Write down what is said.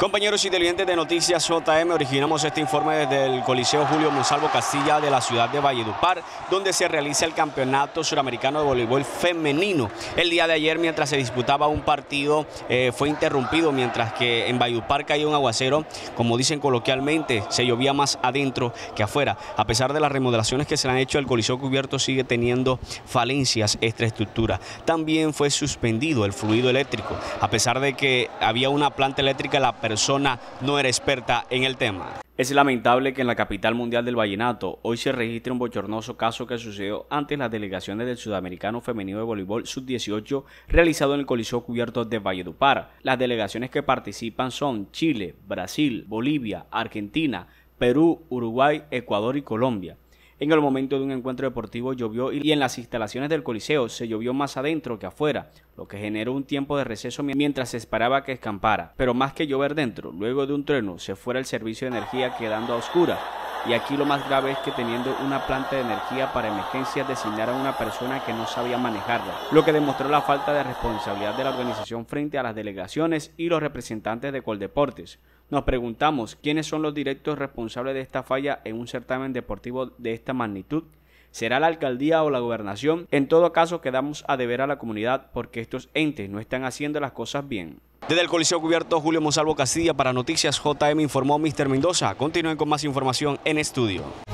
Compañeros y televidentes de Noticias JM, originamos este informe desde el Coliseo Julio Monsalvo Castilla de la ciudad de Valledupar, donde se realiza el Campeonato Suramericano de Voleibol Femenino. El día de ayer, mientras se disputaba un partido, eh, fue interrumpido, mientras que en Valledupar cayó un aguacero, como dicen coloquialmente, se llovía más adentro que afuera. A pesar de las remodelaciones que se han hecho, el Coliseo Cubierto sigue teniendo falencias esta estructura. También fue suspendido el fluido eléctrico, a pesar de que había una planta eléctrica, la persona no era experta en el tema. Es lamentable que en la capital mundial del vallenato hoy se registre un bochornoso caso que sucedió ante las delegaciones del Sudamericano Femenino de Voleibol Sub-18 realizado en el Coliseo Cubierto de Valledupar. Las delegaciones que participan son Chile, Brasil, Bolivia, Argentina, Perú, Uruguay, Ecuador y Colombia. En el momento de un encuentro deportivo llovió y en las instalaciones del Coliseo se llovió más adentro que afuera, lo que generó un tiempo de receso mientras se esperaba que escampara. Pero más que llover dentro, luego de un trueno se fuera el servicio de energía quedando a oscuras y aquí lo más grave es que teniendo una planta de energía para emergencias designaron a una persona que no sabía manejarla, lo que demostró la falta de responsabilidad de la organización frente a las delegaciones y los representantes de Coldeportes. Nos preguntamos quiénes son los directos responsables de esta falla en un certamen deportivo de esta magnitud será la alcaldía o la gobernación. En todo caso, quedamos a deber a la comunidad porque estos entes no están haciendo las cosas bien. Desde el Coliseo Cubierto, Julio Monsalvo Castilla para Noticias JM informó Mr. Mendoza. Continúen con más información en estudio.